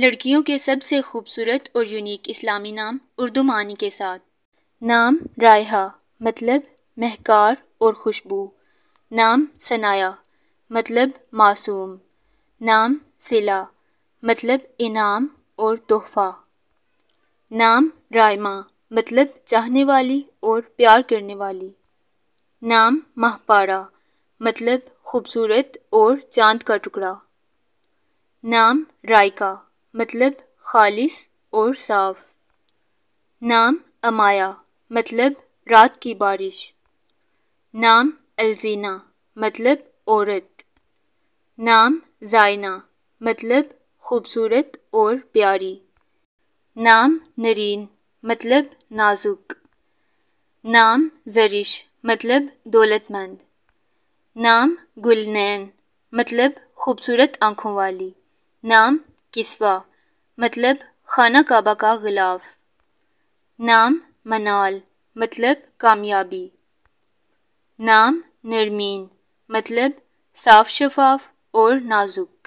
लड़कियों के सबसे खूबसूरत और यूनिक इस्लामी नाम उर्दू मानी के साथ नाम रायहा मतलब महकार और खुशबू नाम सनाया मतलब मासूम नाम सिला मतलब इनाम और तोहफा नाम रायमा मतलब चाहने वाली और प्यार करने वाली नाम महपारा मतलब खूबसूरत और चांद का टुकड़ा नाम रायका मतलब खालिस और साफ। नाम अमाया मतलब रात की बारिश। नाम अलज़ीना मतलब औरत। नाम जायना मतलब खूबसूरत और प्यारी। नाम नरीन मतलब नाजुक। नाम ज़रिश मतलब दौलतमंद। नाम गुलनैन मतलब खूबसूरत आँखों वाली। नाम किस्वा मतलब खाना काबा का गिलाफ नाम मनाल मतलब कामयाबी नाम नरमीन मतलब साफ शफाफ और नाजुक